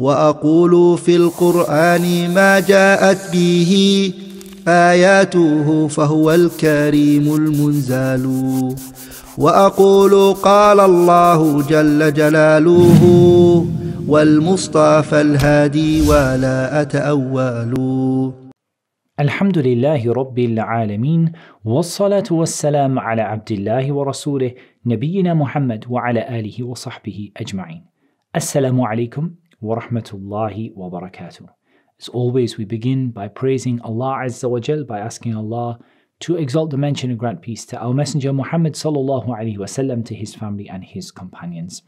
واقول في القران ما جاءت به اياته فهو الكريم المنزال واقول قال الله جل جلاله والمصطفى الهادي ولا اتاول الحمد لله رب العالمين والصلاه والسلام على عبد الله ورسوله نبينا محمد وعلى اله وصحبه اجمعين السلام عليكم wa rahmatullahi wa barakatuh. As always, we begin by praising Allah Azza wa Jal by asking Allah to exalt the mention and grant peace to our Messenger Muhammad sallallahu alaihi wasallam to his family and his companions.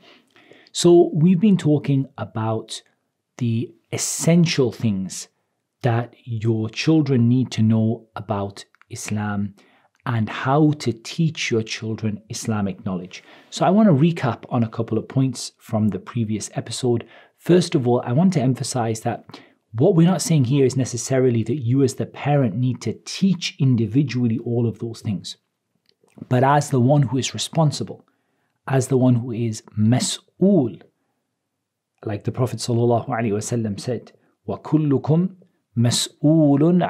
So we've been talking about the essential things that your children need to know about Islam and how to teach your children Islamic knowledge. So I want to recap on a couple of points from the previous episode. First of all, I want to emphasize that what we're not saying here is necessarily that you, as the parent, need to teach individually all of those things. But as the one who is responsible, as the one who is mas'ul, like the Prophet ﷺ said, وَكُلُّكُمْ مَسْؤُولٌ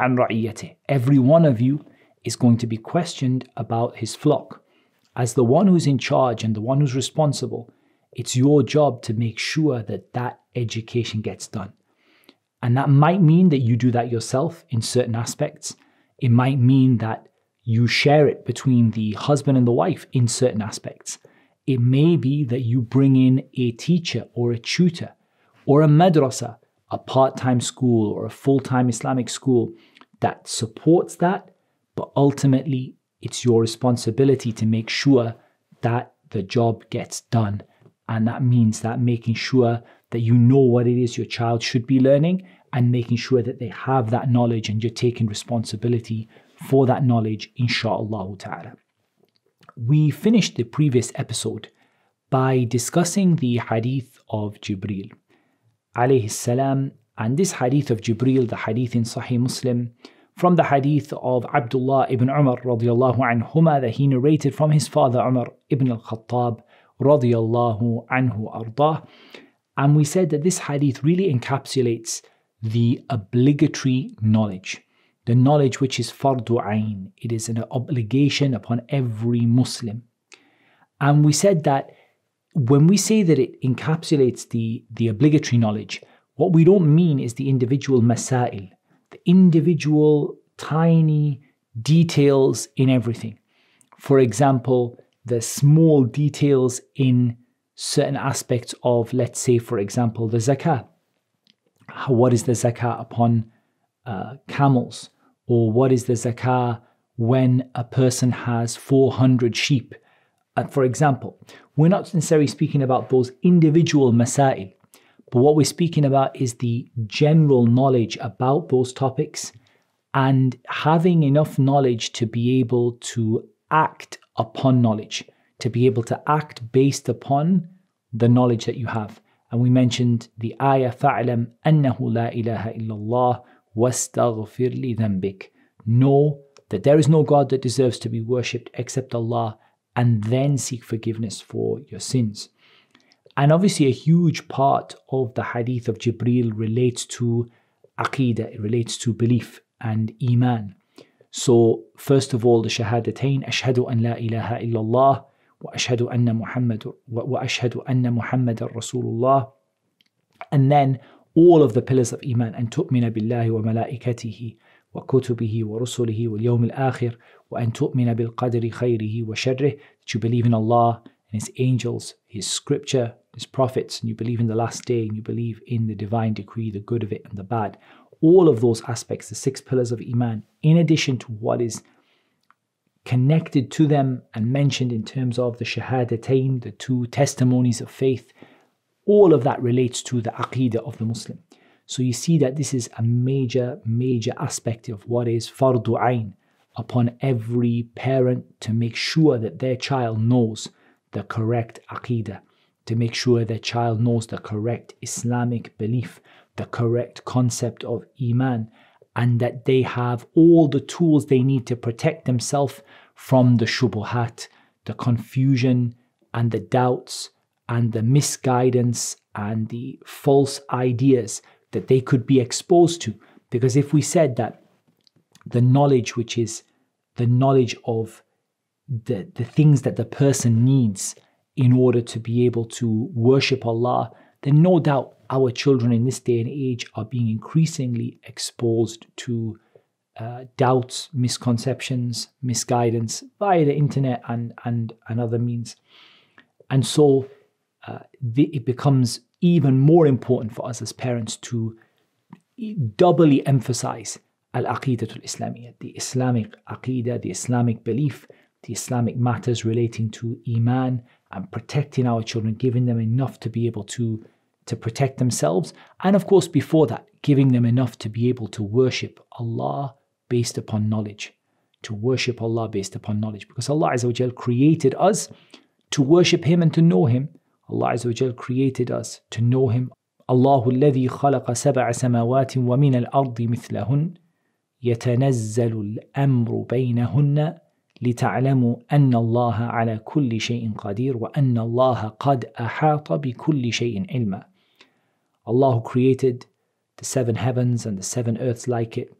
عَنْ رَعِيَّتِهِ Every one of you is going to be questioned about his flock. As the one who's in charge and the one who's responsible, it's your job to make sure that that education gets done. And that might mean that you do that yourself in certain aspects. It might mean that you share it between the husband and the wife in certain aspects. It may be that you bring in a teacher or a tutor or a madrasa, a part time school or a full time Islamic school that supports that. But ultimately, it's your responsibility to make sure that the job gets done and that means that making sure that you know what it is your child should be learning and making sure that they have that knowledge and you're taking responsibility for that knowledge, inshallah ta'ala. We finished the previous episode by discussing the hadith of Jibril alayhi salam and this hadith of Jibril, the hadith in Sahih Muslim, from the hadith of Abdullah ibn Umar radiallahu anhuma that he narrated from his father Umar ibn al-Khattab radiallahu anhu ardah. And we said that this hadith really encapsulates the obligatory knowledge, the knowledge which is fardu ayn. It is an obligation upon every Muslim. And we said that when we say that it encapsulates the, the obligatory knowledge, what we don't mean is the individual masail, the individual tiny details in everything. For example, the small details in certain aspects of, let's say, for example, the zakah. What is the zakah upon uh, camels? Or what is the zakah when a person has 400 sheep? Uh, for example, we're not necessarily speaking about those individual masail, but what we're speaking about is the general knowledge about those topics and having enough knowledge to be able to act upon knowledge, to be able to act based upon the knowledge that you have. And we mentioned the ayah, فَعْلَمْ أَنَّهُ لَا إِلَهَ إِلَّا اللَّهُ وَاسْتَغْفِرْ لِذَنْبِكَ Know that there is no God that deserves to be worshipped except Allah, and then seek forgiveness for your sins. And obviously, a huge part of the hadith of Jibril relates to aqidah, it relates to belief and iman. So, first of all, the shahadatain, ashhadu an la ilaha illallah, wa ashhadu anna Muhammad, wa ashhadu anna Muhammad Rasulullah. And then all of the pillars of Iman, and tu'mina billahi wa malaikatihi, wa kutubihi wa rusulihi wa yawm al-akhir, wa an tu'mina bil qadri khayrihi wa sharrih, that you believe in Allah and His angels, His scripture, His prophets, and you believe in the last day, and you believe in the divine decree, the good of it and the bad all of those aspects, the six pillars of Iman, in addition to what is connected to them and mentioned in terms of the Shahadatain, the two testimonies of faith, all of that relates to the Aqidah of the Muslim. So you see that this is a major, major aspect of what is Fardu Ain upon every parent to make sure that their child knows the correct Aqidah, to make sure their child knows the correct Islamic belief, the correct concept of Iman and that they have all the tools they need to protect themselves from the shubuhat, the confusion and the doubts and the misguidance and the false ideas that they could be exposed to. Because if we said that the knowledge, which is the knowledge of the, the things that the person needs in order to be able to worship Allah, then no doubt our children in this day and age are being increasingly exposed to uh, doubts, misconceptions, misguidance via the internet and and and other means, and so uh, the, it becomes even more important for us as parents to doubly emphasize al aqidatul islamiyya, the Islamic aqidah, the Islamic belief, the Islamic matters relating to iman and protecting our children, giving them enough to be able to to protect themselves, and of course, before that, giving them enough to be able to worship Allah based upon knowledge. To worship Allah based upon knowledge, because Allah Azawajal created us to worship Him and to know Him. Allah Azawajal created us to know Him. الله الذي خلق سبع سماوات ومن الأرض مثلهن يتنزل الأمر بينهن لتعلموا أن الله على كل شيء قدير وأن الله قد أحاط بكل شيء علما Allah who created the seven heavens and the seven earths like it,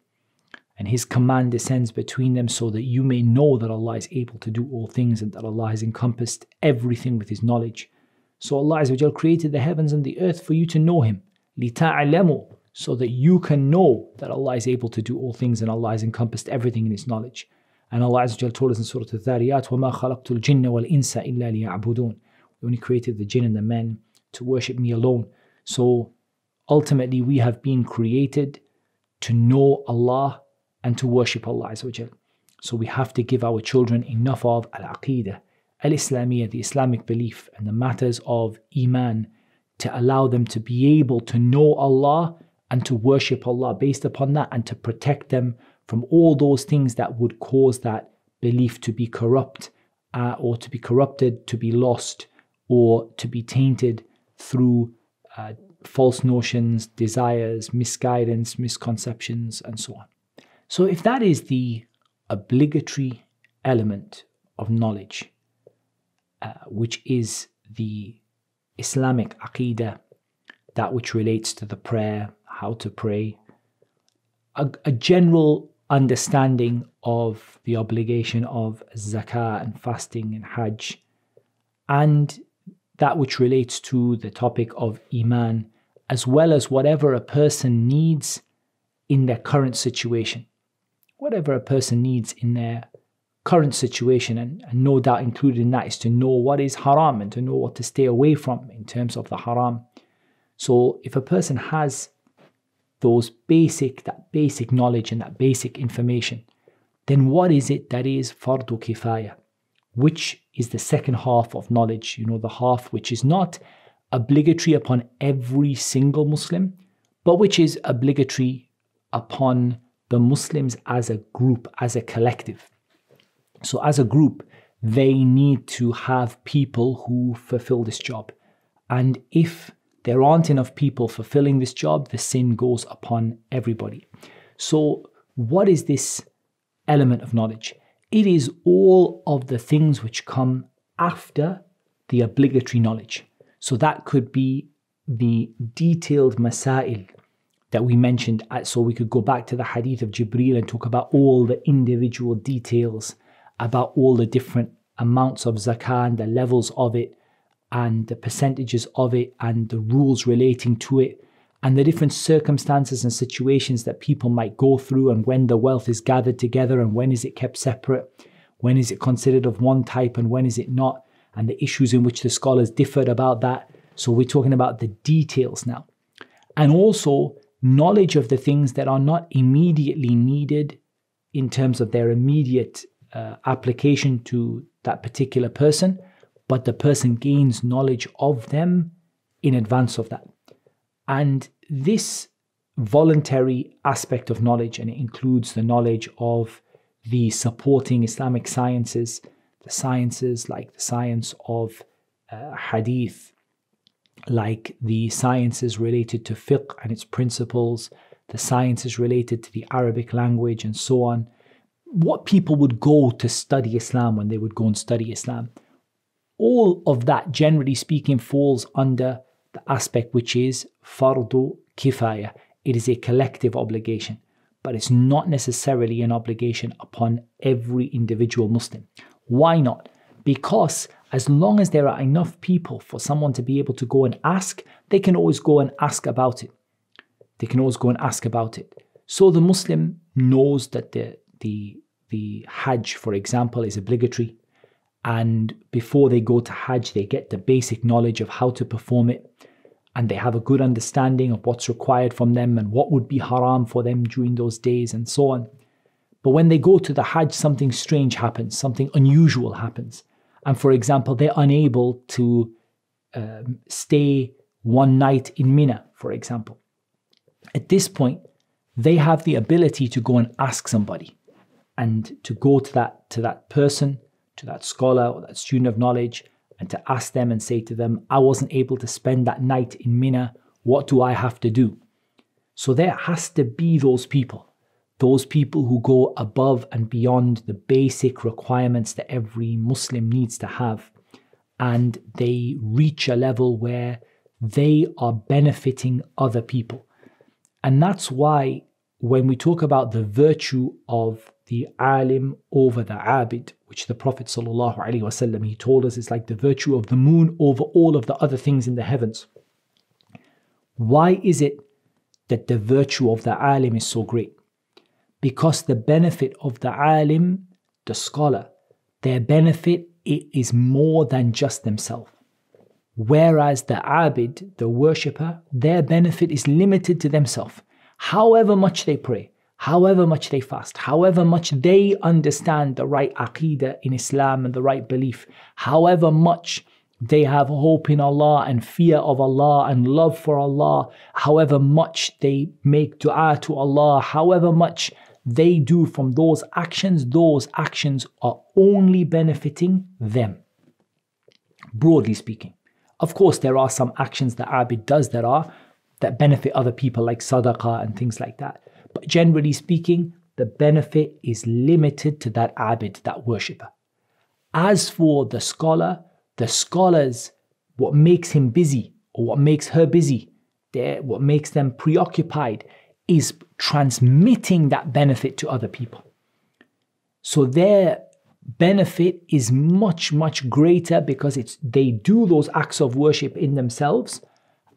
and His command descends between them so that you may know that Allah is able to do all things and that Allah has encompassed everything with His knowledge. So Allah Azawajal created the heavens and the earth for you to know Him. لِتَعْلَمُوا So that you can know that Allah is able to do all things and Allah has encompassed everything in His knowledge. And Allah Azawajal told us in Surah Al-Dhariyat, وَمَا خَلَقْتُ الْجِنَّ وَالْإِنسَ إِلَّا لِيَعْبُدُونَ We only created the jinn and the men to worship me alone. So ultimately, we have been created to know Allah and to worship Allah. So we have to give our children enough of Al Aqidah, Al Islamiyah, the Islamic belief, and the matters of Iman to allow them to be able to know Allah and to worship Allah based upon that and to protect them from all those things that would cause that belief to be corrupt uh, or to be corrupted, to be lost, or to be tainted through uh, false notions, desires, misguidance, misconceptions, and so on. So, if that is the obligatory element of knowledge, uh, which is the Islamic aqidah, that which relates to the prayer, how to pray, a, a general understanding of the obligation of zakah and fasting and hajj, and that which relates to the topic of Iman, as well as whatever a person needs in their current situation. Whatever a person needs in their current situation, and, and no doubt included in that is to know what is haram and to know what to stay away from in terms of the haram. So if a person has those basic, that basic knowledge and that basic information, then what is it that is fardu kifaya? which is the second half of knowledge, you know, the half which is not obligatory upon every single Muslim, but which is obligatory upon the Muslims as a group, as a collective. So, as a group, they need to have people who fulfill this job. And if there aren't enough people fulfilling this job, the sin goes upon everybody. So, what is this element of knowledge? It is all of the things which come after the obligatory knowledge. So that could be the detailed masail that we mentioned. Uh, so we could go back to the hadith of Jibril and talk about all the individual details about all the different amounts of zakah and the levels of it and the percentages of it and the rules relating to it and the different circumstances and situations that people might go through and when the wealth is gathered together and when is it kept separate, when is it considered of one type and when is it not, and the issues in which the scholars differed about that. So we're talking about the details now. And also knowledge of the things that are not immediately needed in terms of their immediate uh, application to that particular person, but the person gains knowledge of them in advance of that. And this voluntary aspect of knowledge, and it includes the knowledge of the supporting Islamic sciences, the sciences like the science of uh, hadith, like the sciences related to fiqh and its principles, the sciences related to the Arabic language, and so on. What people would go to study Islam when they would go and study Islam. All of that, generally speaking, falls under the aspect which is fardu kifaya. It is a collective obligation, but it's not necessarily an obligation upon every individual Muslim. Why not? Because as long as there are enough people for someone to be able to go and ask, they can always go and ask about it. They can always go and ask about it. So the Muslim knows that the the the Hajj, for example, is obligatory. And before they go to Hajj, they get the basic knowledge of how to perform it. And they have a good understanding of what's required from them and what would be haram for them during those days and so on. But when they go to the Hajj, something strange happens, something unusual happens. And for example, they're unable to um, stay one night in Mina, for example. At this point, they have the ability to go and ask somebody and to go to that, to that person to that scholar or that student of knowledge and to ask them and say to them, I wasn't able to spend that night in Mina. What do I have to do? So there has to be those people, those people who go above and beyond the basic requirements that every Muslim needs to have. And they reach a level where they are benefiting other people. And that's why when we talk about the virtue of the alim over the abid, which the Prophet ﷺ he told us is like the virtue of the moon over all of the other things in the heavens. Why is it that the virtue of the alim is so great? Because the benefit of the alim, the scholar, their benefit it is more than just themselves. Whereas the abid, the worshipper, their benefit is limited to themselves. However much they pray, however much they fast, however much they understand the right aqidah in Islam and the right belief, however much they have hope in Allah and fear of Allah and love for Allah, however much they make dua to Allah, however much they do from those actions, those actions are only benefiting them, broadly speaking. Of course, there are some actions that Abid does that are that benefit other people, like sadaqah and things like that generally speaking, the benefit is limited to that abid, that worshipper. As for the scholar, the scholar's what makes him busy or what makes her busy, what makes them preoccupied, is transmitting that benefit to other people. So their benefit is much, much greater because it's they do those acts of worship in themselves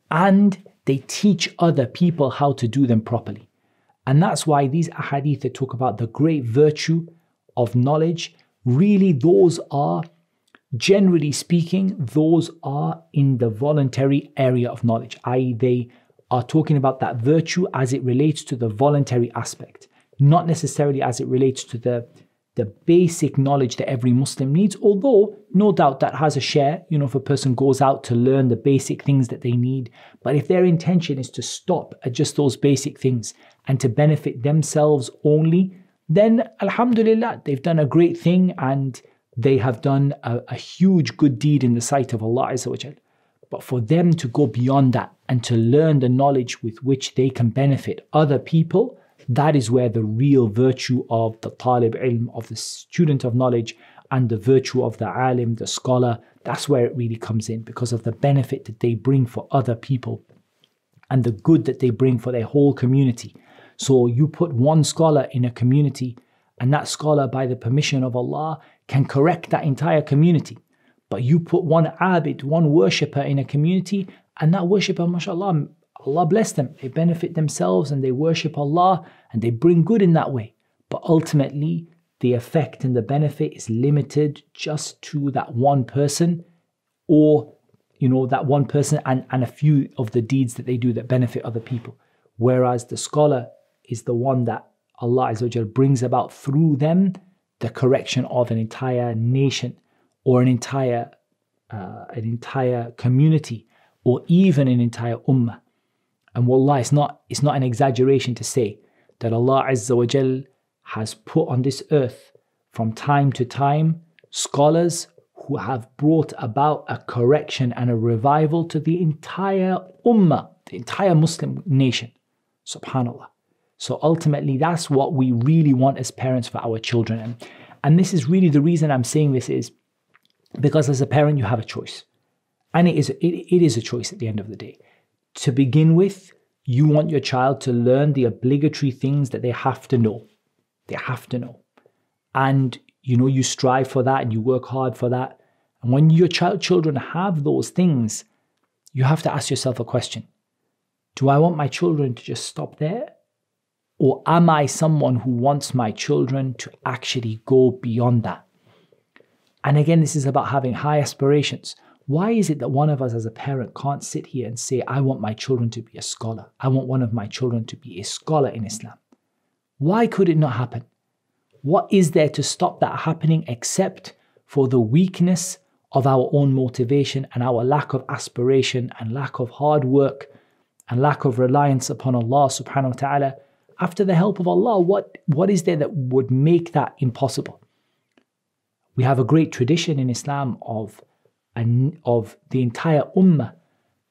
and they teach other people how to do them properly. And that's why these ahadith that talk about the great virtue of knowledge, really, those are, generally speaking, those are in the voluntary area of knowledge, i.e., they are talking about that virtue as it relates to the voluntary aspect, not necessarily as it relates to the the basic knowledge that every Muslim needs, although no doubt that has a share. You know, if a person goes out to learn the basic things that they need, but if their intention is to stop at just those basic things and to benefit themselves only, then Alhamdulillah, they've done a great thing and they have done a, a huge good deed in the sight of Allah. Azawajal. But for them to go beyond that and to learn the knowledge with which they can benefit other people, that is where the real virtue of the talib ilm, of the student of knowledge, and the virtue of the alim, the scholar, that's where it really comes in because of the benefit that they bring for other people and the good that they bring for their whole community. So you put one scholar in a community, and that scholar, by the permission of Allah, can correct that entire community. But you put one abid, one worshipper in a community, and that worshipper, mashallah, Allah bless them, they benefit themselves and they worship Allah and they bring good in that way. But ultimately, the effect and the benefit is limited just to that one person or you know that one person and, and a few of the deeds that they do that benefit other people whereas the scholar is the one that allah Azzawajal brings about through them the correction of an entire nation or an entire uh, an entire community or even an entire ummah and wallah, it's not, it's not an exaggeration to say that Allah Azza wa Jal has put on this earth from time to time scholars who have brought about a correction and a revival to the entire ummah, the entire Muslim nation. Subhanallah. So ultimately, that's what we really want as parents for our children. And, and this is really the reason I'm saying this is because as a parent, you have a choice. And it is, it, it is a choice at the end of the day. To begin with, you want your child to learn the obligatory things that they have to know. They have to know. And you know, you strive for that and you work hard for that. And when your child children have those things, you have to ask yourself a question. Do I want my children to just stop there? Or am I someone who wants my children to actually go beyond that? And again, this is about having high aspirations. Why is it that one of us as a parent can't sit here and say, I want my children to be a scholar? I want one of my children to be a scholar in Islam. Why could it not happen? What is there to stop that happening except for the weakness of our own motivation and our lack of aspiration and lack of hard work and lack of reliance upon Allah subhanahu wa ta'ala? After the help of Allah, what, what is there that would make that impossible? We have a great tradition in Islam of and of the entire ummah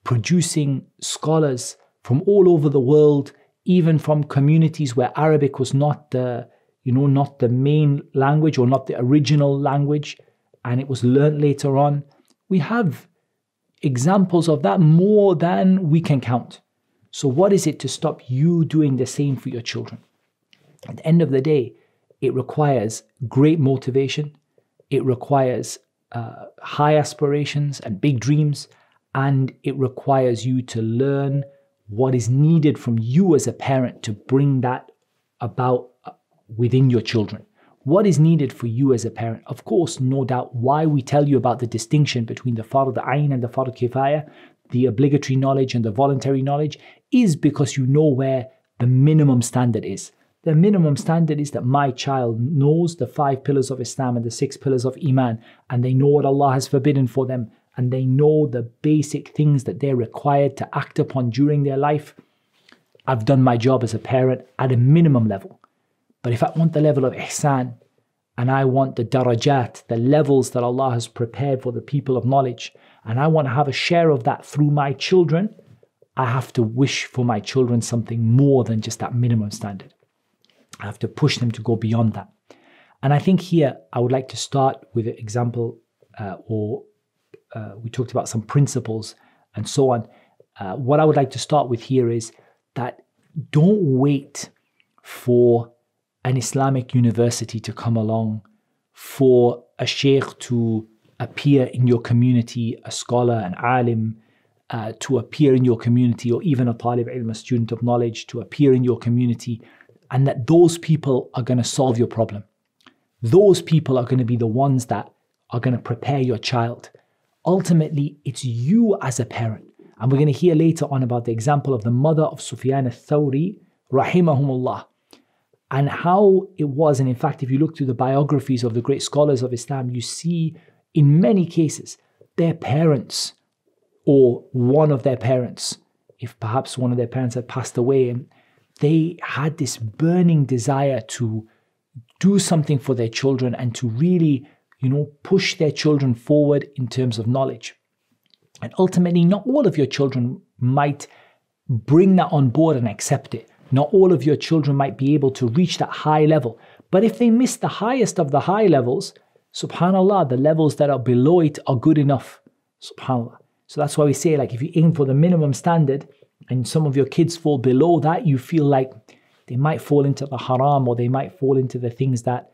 producing scholars from all over the world, even from communities where Arabic was not the you know not the main language or not the original language, and it was learned later on. We have examples of that more than we can count. So what is it to stop you doing the same for your children? At the end of the day, it requires great motivation. It requires uh, high aspirations and big dreams, and it requires you to learn what is needed from you as a parent to bring that about uh, within your children. What is needed for you as a parent? Of course, no doubt why we tell you about the distinction between the the Ain and the Fard Kifaya, the obligatory knowledge and the voluntary knowledge, is because you know where the minimum standard is. The minimum standard is that my child knows the five pillars of Islam and the six pillars of Iman, and they know what Allah has forbidden for them, and they know the basic things that they're required to act upon during their life. I've done my job as a parent at a minimum level. But if I want the level of ihsan and I want the darajat, the levels that Allah has prepared for the people of knowledge, and I want to have a share of that through my children, I have to wish for my children something more than just that minimum standard. I have to push them to go beyond that. And I think here I would like to start with an example, uh, or uh, we talked about some principles and so on. Uh, what I would like to start with here is that don't wait for an Islamic university to come along, for a sheikh to appear in your community, a scholar, an alim, uh, to appear in your community, or even a talib ilm, a student of knowledge, to appear in your community and that those people are going to solve your problem. Those people are going to be the ones that are going to prepare your child. Ultimately, it's you as a parent. And we're going to hear later on about the example of the mother of Sufyan al-Thawri, rahimahumullah, and how it was. And in fact, if you look through the biographies of the great scholars of Islam, you see in many cases their parents or one of their parents, if perhaps one of their parents had passed away and they had this burning desire to do something for their children and to really, you know, push their children forward in terms of knowledge. And ultimately, not all of your children might bring that on board and accept it. Not all of your children might be able to reach that high level. But if they miss the highest of the high levels, subhanAllah, the levels that are below it are good enough. SubhanAllah. So that's why we say, like, if you aim for the minimum standard, and some of your kids fall below that, you feel like they might fall into the haram or they might fall into the things that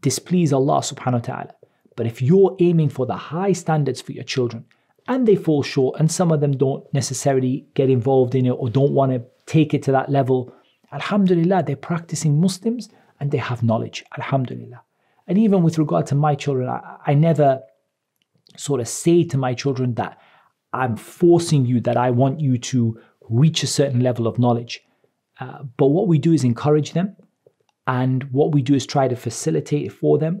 displease Allah subhanahu wa ta'ala. But if you're aiming for the high standards for your children and they fall short and some of them don't necessarily get involved in it or don't want to take it to that level, Alhamdulillah, they're practicing Muslims and they have knowledge. Alhamdulillah. And even with regard to my children, I, I never sort of say to my children that I'm forcing you, that I want you to reach a certain level of knowledge. Uh, but what we do is encourage them, and what we do is try to facilitate it for them.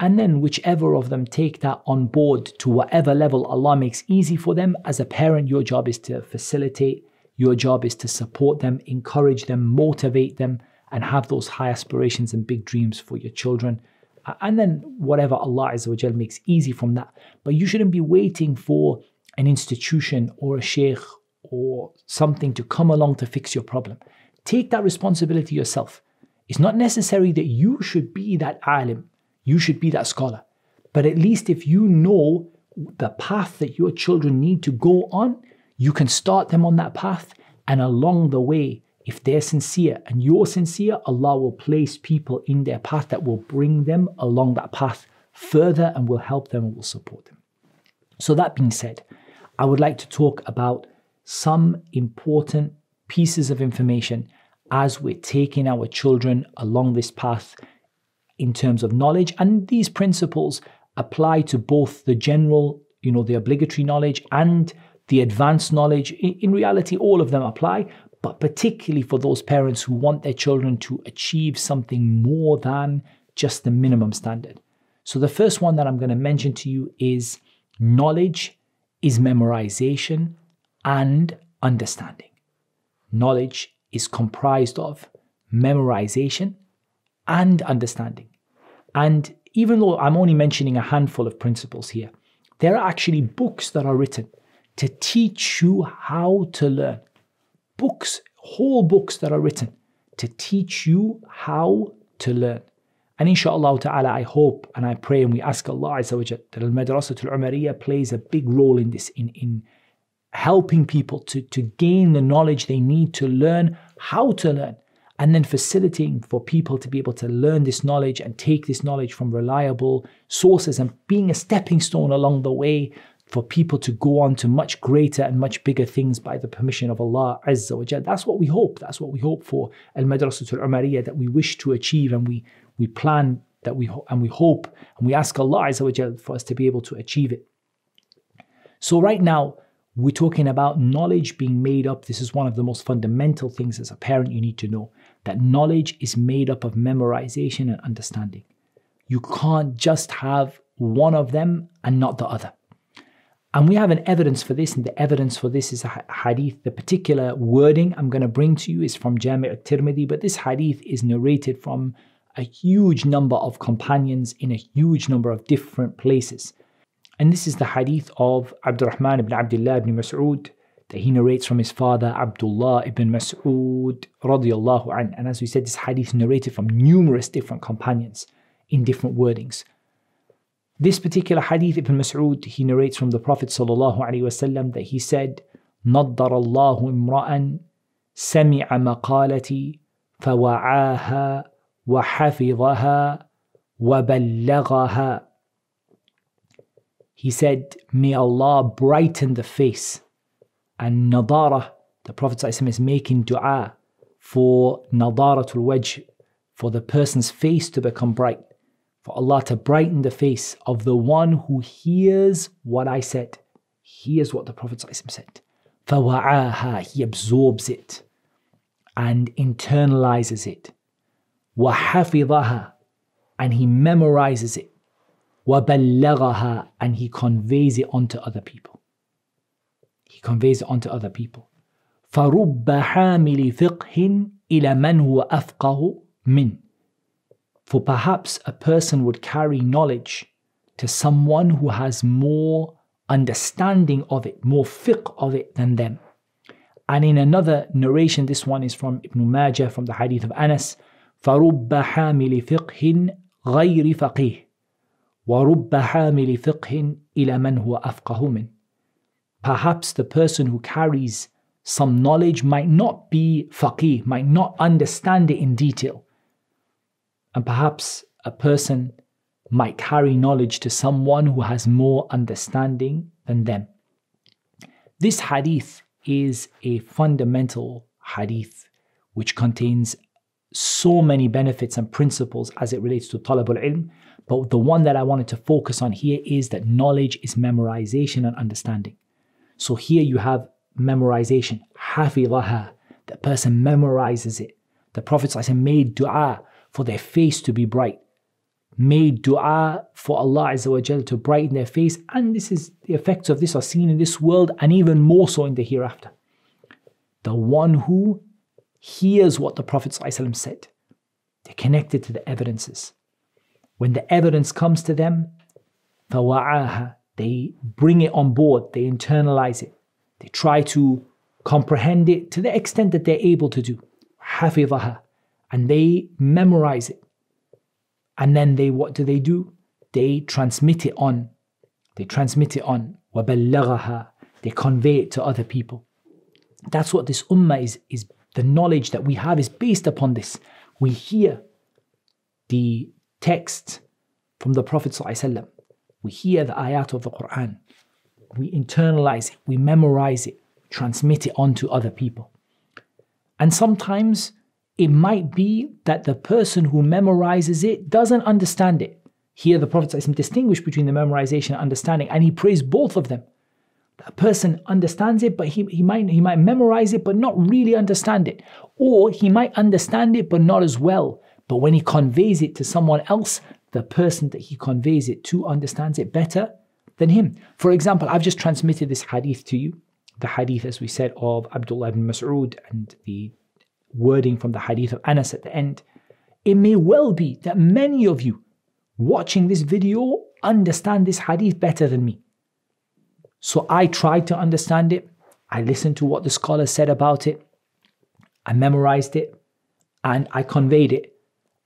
And then, whichever of them take that on board to whatever level Allah makes easy for them, as a parent, your job is to facilitate, your job is to support them, encourage them, motivate them, and have those high aspirations and big dreams for your children. Uh, and then, whatever Allah makes easy from that. But you shouldn't be waiting for an institution or a sheikh or something to come along to fix your problem. Take that responsibility yourself. It's not necessary that you should be that alim, you should be that scholar. But at least if you know the path that your children need to go on, you can start them on that path. And along the way, if they're sincere and you're sincere, Allah will place people in their path that will bring them along that path further and will help them and will support them. So, that being said, I would like to talk about some important pieces of information as we're taking our children along this path in terms of knowledge. And these principles apply to both the general, you know, the obligatory knowledge and the advanced knowledge. In reality, all of them apply, but particularly for those parents who want their children to achieve something more than just the minimum standard. So, the first one that I'm going to mention to you is knowledge is memorization and understanding. Knowledge is comprised of memorization and understanding. And even though I'm only mentioning a handful of principles here, there are actually books that are written to teach you how to learn. Books, whole books that are written to teach you how to learn. And inshallah ta'ala, I hope and I pray and we ask Allah Azza wa that Al Madrasatul Umariya plays a big role in this, in, in helping people to, to gain the knowledge they need to learn how to learn, and then facilitating for people to be able to learn this knowledge and take this knowledge from reliable sources and being a stepping stone along the way for people to go on to much greater and much bigger things by the permission of Allah Azza wa Jal. That's what we hope. That's what we hope for Al Madrasatul Umariyah that we wish to achieve and we we plan that we ho- and we hope and we ask Allah Azza wa Jal for us to be able to achieve it. So right now, we're talking about knowledge being made up. This is one of the most fundamental things as a parent you need to know that knowledge is made up of memorization and understanding. You can't just have one of them and not the other. And we have an evidence for this, and the evidence for this is a hadith. The particular wording I'm going to bring to you is from Jami' al Tirmidhi, but this hadith is narrated from a huge number of companions in a huge number of different places. And this is the hadith of Abdurrahman ibn Abdullah ibn Mas'ud that he narrates from his father Abdullah ibn Mas'ud radiallahu an. And as we said, this hadith is narrated from numerous different companions in different wordings. This particular hadith, Ibn Mas'ud, he narrates from the Prophet وسلم, that he said, نَضَّرَ اللَّهُ امْرَأً سَمِعَ مَقَالَتِي فَوَعَاهَا وَحَفِظَهَا وَبَلَّغَهَا he said, May Allah brighten the face. And nadara, the Prophet is making dua for nadaratul wajh, for the person's face to become bright, for Allah to brighten the face of the one who hears what I said. Hears what the Prophet said. فَوَعَاهَا He absorbs it and internalizes it. وَحَفِظَهَا And he memorizes it. وَبَلَّغَهَا And he conveys it onto other people. He conveys it onto other people. فَرُبَّ حَامِلِ فِقْهٍ إِلَى مَنْ هُوَ أَفْقَهُ مِنْ For perhaps a person would carry knowledge to someone who has more understanding of it, more fiqh of it than them. And in another narration, this one is from Ibn Majah, from the hadith of Anas, فَرُبَّ حَامِلِ فِقْهٍ غَيْرِ فَقِيهٍ وَرُبَّ حَامِلِ فِقْهٍ إِلَى مَنْ هُوَ أَفْقَهُ مِنْ Perhaps the person who carries some knowledge might not be faqih, might not understand it in detail. And perhaps a person might carry knowledge to someone who has more understanding than them. This hadith is a fundamental hadith which contains so many benefits and principles as it relates to al ilm, but the one that I wanted to focus on here is that knowledge is memorization and understanding. So here you have memorization, hafilaha, the person memorizes it. The Prophet made dua for their face to be bright, made dua for Allah to brighten their face, and this is the effects of this are seen in this world and even more so in the hereafter. The one who here's what the Prophet ﷺ said. They're connected to the evidences. When the evidence comes to them, They bring it on board, they internalize it. They try to comprehend it to the extent that they're able to do. And they memorize it. And then they, what do they do? They transmit it on. They transmit it on. They convey it to other people. That's what this ummah is, is the knowledge that we have is based upon this. We hear the text from the Prophet ﷺ. We hear the ayat of the Quran. We internalize it, we memorize it, transmit it on to other people. And sometimes it might be that the person who memorizes it doesn't understand it. Here, the Prophet ﷺ distinguished between the memorization and understanding, and he praised both of them a person understands it, but he, he might he might memorize it, but not really understand it. Or he might understand it, but not as well. But when he conveys it to someone else, the person that he conveys it to understands it better than him. For example, I've just transmitted this hadith to you. The hadith, as we said, of Abdullah ibn Mas'ud and the wording from the hadith of Anas at the end. It may well be that many of you watching this video understand this hadith better than me. So I tried to understand it. I listened to what the scholar said about it. I memorized it and I conveyed it.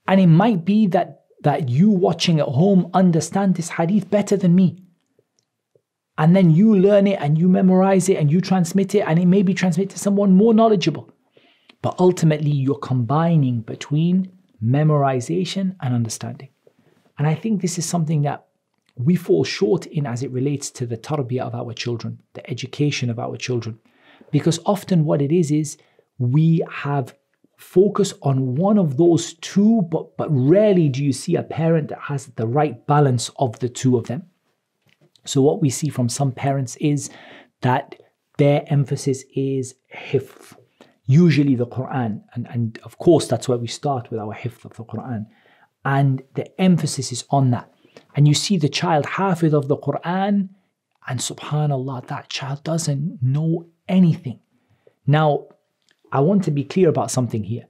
And it might be that, that you watching at home understand this hadith better than me. And then you learn it and you memorize it and you transmit it, and it may be transmitted to someone more knowledgeable. But ultimately, you're combining between memorization and understanding. And I think this is something that we fall short in as it relates to the tarbiyah of our children, the education of our children. Because often what it is is we have focus on one of those two, but, but rarely do you see a parent that has the right balance of the two of them. So, what we see from some parents is that their emphasis is hif, usually the Quran. And, and of course, that's where we start with our hif of the Quran. And the emphasis is on that and you see the child hafiz of the Quran, and subhanAllah, that child doesn't know anything. Now, I want to be clear about something here.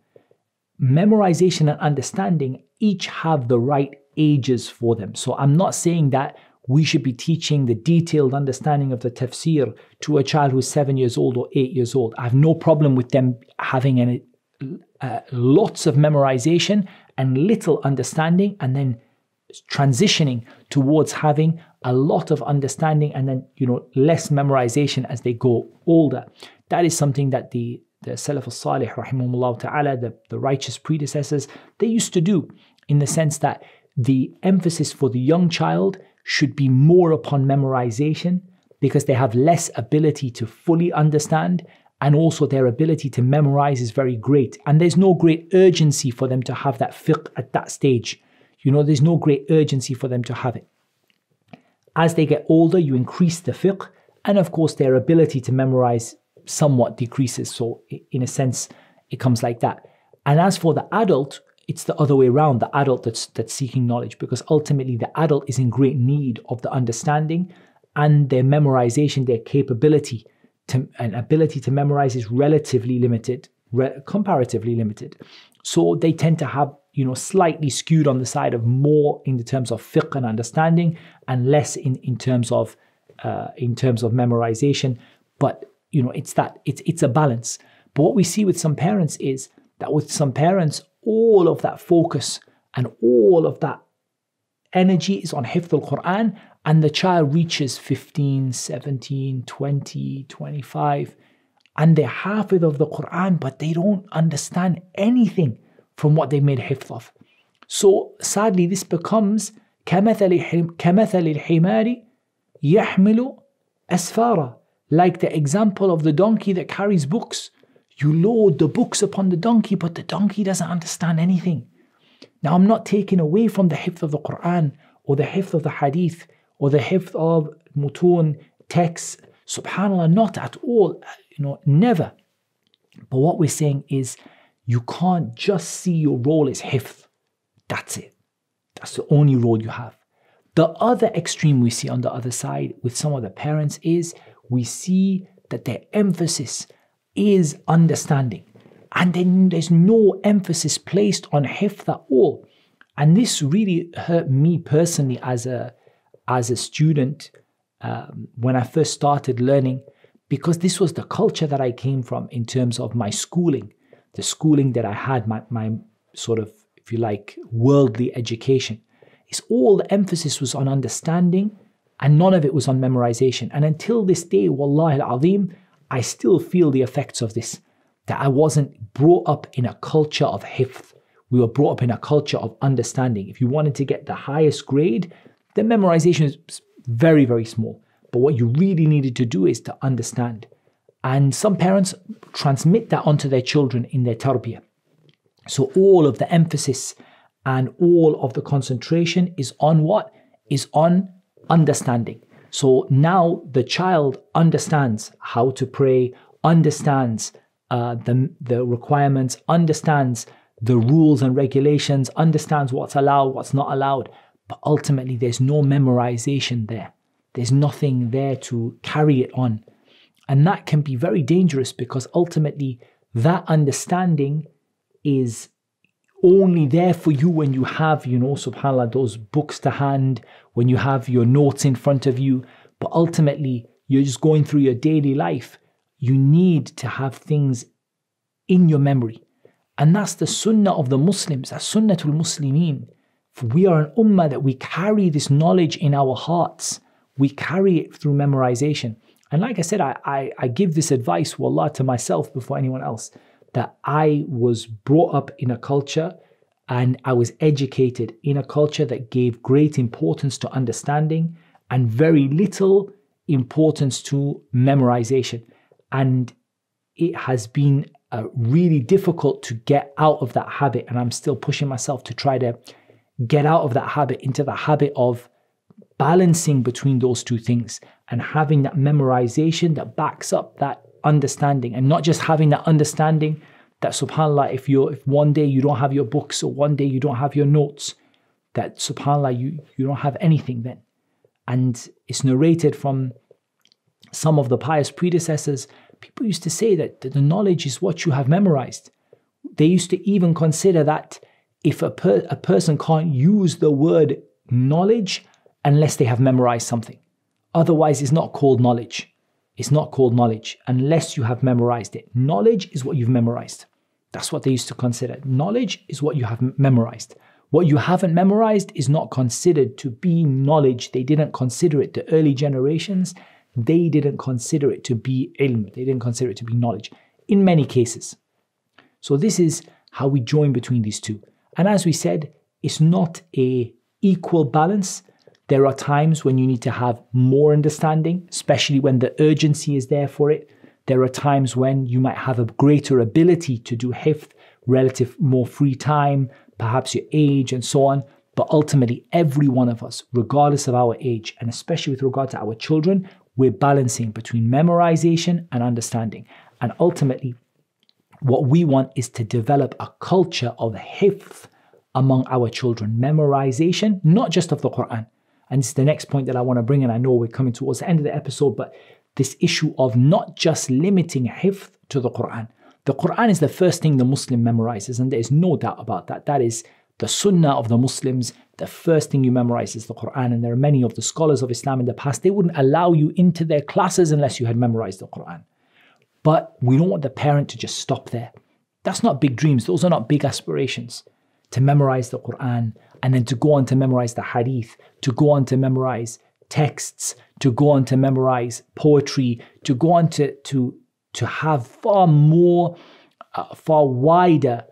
Memorization and understanding each have the right ages for them. So I'm not saying that we should be teaching the detailed understanding of the tafsir to a child who's seven years old or eight years old. I have no problem with them having uh, lots of memorization and little understanding and then transitioning towards having a lot of understanding and then you know less memorization as they go older that is something that the the salaf al-salih rahimahumullah ta'ala the, the righteous predecessors they used to do in the sense that the emphasis for the young child should be more upon memorization because they have less ability to fully understand and also their ability to memorize is very great and there's no great urgency for them to have that fiqh at that stage you know, there's no great urgency for them to have it. As they get older, you increase the fiqh, and of course, their ability to memorize somewhat decreases. So, in a sense, it comes like that. And as for the adult, it's the other way around the adult that's, that's seeking knowledge, because ultimately, the adult is in great need of the understanding and their memorization, their capability to, and ability to memorize is relatively limited, re- comparatively limited. So they tend to have you know, slightly skewed on the side of more in the terms of fiqh and understanding and less in, in terms of uh, in terms of memorization. But you know, it's that it's it's a balance. But what we see with some parents is that with some parents, all of that focus and all of that energy is on hifth al-Quran and the child reaches 15, 17, 20, 25 and they're half of the Quran but they don't understand anything from what they made hifth of. So sadly, this becomes كمثل الحمار يحمل أسفارا like the example of the donkey that carries books. You load the books upon the donkey, but the donkey doesn't understand anything. Now, I'm not taking away from the hifth of the Quran or the hifth of the hadith or the hifth of mutun texts. Subhanallah, not at all, you know, never. But what we're saying is you can't just see your role as hif. That's it. That's the only role you have. The other extreme we see on the other side with some of the parents is we see that their emphasis is understanding. And then there's no emphasis placed on hifth at all. And this really hurt me personally as a, as a student um, when I first started learning, because this was the culture that I came from in terms of my schooling the schooling that I had, my, my sort of, if you like, worldly education, is all the emphasis was on understanding and none of it was on memorization. And until this day, wallahi al-azim, I still feel the effects of this, that I wasn't brought up in a culture of hifz. We were brought up in a culture of understanding. If you wanted to get the highest grade, then memorization is very, very small. But what you really needed to do is to understand. And some parents transmit that onto their children in their tarbiyah. So all of the emphasis and all of the concentration is on what? Is on understanding. So now the child understands how to pray, understands uh, the, the requirements, understands the rules and regulations, understands what's allowed, what's not allowed. But ultimately, there's no memorization there. There's nothing there to carry it on. And that can be very dangerous because ultimately that understanding is only there for you when you have, you know, subhanAllah, those books to hand, when you have your notes in front of you. But ultimately, you're just going through your daily life. You need to have things in your memory. And that's the sunnah of the Muslims, that's sunnatul muslimin. We are an ummah that we carry this knowledge in our hearts. We carry it through memorization. And like I said, I, I, I give this advice, wallah, to myself before anyone else, that I was brought up in a culture and I was educated in a culture that gave great importance to understanding and very little importance to memorization. And it has been uh, really difficult to get out of that habit. And I'm still pushing myself to try to get out of that habit into the habit of balancing between those two things and having that memorization that backs up that understanding and not just having that understanding that subhanallah if you if one day you don't have your books or one day you don't have your notes that subhanallah you you don't have anything then and it's narrated from some of the pious predecessors people used to say that the knowledge is what you have memorized they used to even consider that if a, per, a person can't use the word knowledge unless they have memorized something. Otherwise, it's not called knowledge. It's not called knowledge unless you have memorized it. Knowledge is what you've memorized. That's what they used to consider. Knowledge is what you have memorized. What you haven't memorized is not considered to be knowledge. They didn't consider it. The early generations, they didn't consider it to be ilm. They didn't consider it to be knowledge in many cases. So this is how we join between these two. And as we said, it's not a equal balance. There are times when you need to have more understanding, especially when the urgency is there for it. There are times when you might have a greater ability to do hifth, relative more free time, perhaps your age, and so on. But ultimately, every one of us, regardless of our age, and especially with regard to our children, we're balancing between memorization and understanding. And ultimately, what we want is to develop a culture of hifth among our children, memorization, not just of the Quran, and this is the next point that I want to bring, and I know we're coming towards the end of the episode, but this issue of not just limiting hifth to the Quran. The Quran is the first thing the Muslim memorizes, and there is no doubt about that. That is the Sunnah of the Muslims. The first thing you memorize is the Quran, and there are many of the scholars of Islam in the past, they wouldn't allow you into their classes unless you had memorized the Quran. But we don't want the parent to just stop there. That's not big dreams, those are not big aspirations. To memorize the Quran, and then to go on to memorize the hadith, to go on to memorize texts, to go on to memorize poetry, to go on to to to have far more, uh, far wider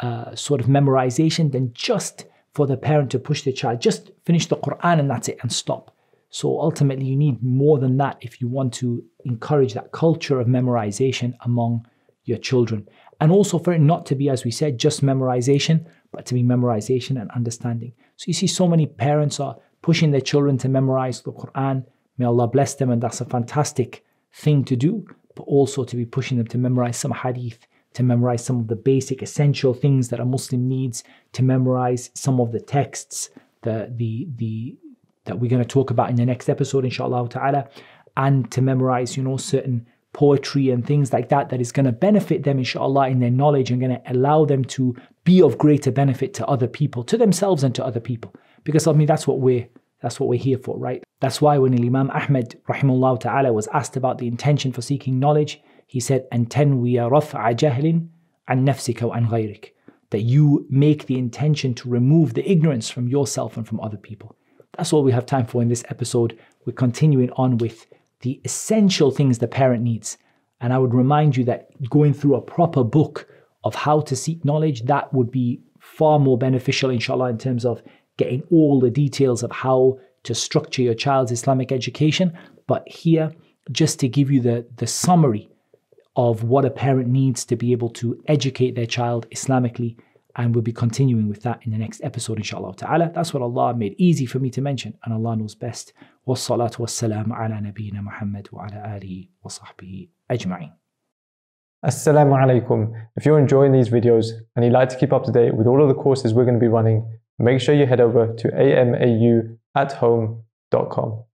uh, sort of memorization than just for the parent to push the child. Just finish the Quran and that's it, and stop. So ultimately, you need more than that if you want to encourage that culture of memorization among your children. And also for it not to be, as we said, just memorization, but to be memorization and understanding. So you see so many parents are pushing their children to memorize the Quran. May Allah bless them, and that's a fantastic thing to do, but also to be pushing them to memorize some hadith, to memorize some of the basic essential things that a Muslim needs, to memorize some of the texts, that the the that we're going to talk about in the next episode, inshallah ta'ala, and to memorize, you know, certain poetry and things like that that is going to benefit them inshallah in their knowledge and going to allow them to be of greater benefit to other people to themselves and to other people because i mean that's what we're that's what we're here for right that's why when imam ahmed rahimullah ta'ala was asked about the intention for seeking knowledge he said and tanwiya raf'a an nafsika an ghayrik that you make the intention to remove the ignorance from yourself and from other people that's all we have time for in this episode we're continuing on with the essential things the parent needs. And I would remind you that going through a proper book of how to seek knowledge, that would be far more beneficial, inshallah, in terms of getting all the details of how to structure your child's Islamic education. But here, just to give you the, the summary of what a parent needs to be able to educate their child Islamically and we'll be continuing with that in the next episode inshallah ta'ala that's what Allah made easy for me to mention and Allah knows best والصلاة والسلام على نبينا محمد وعلى آله وصحبه أجمعين Assalamu alaikum. If you're enjoying these videos and you'd like to keep up to date with all of the courses we're going to be running, make sure you head over to amauathome.com.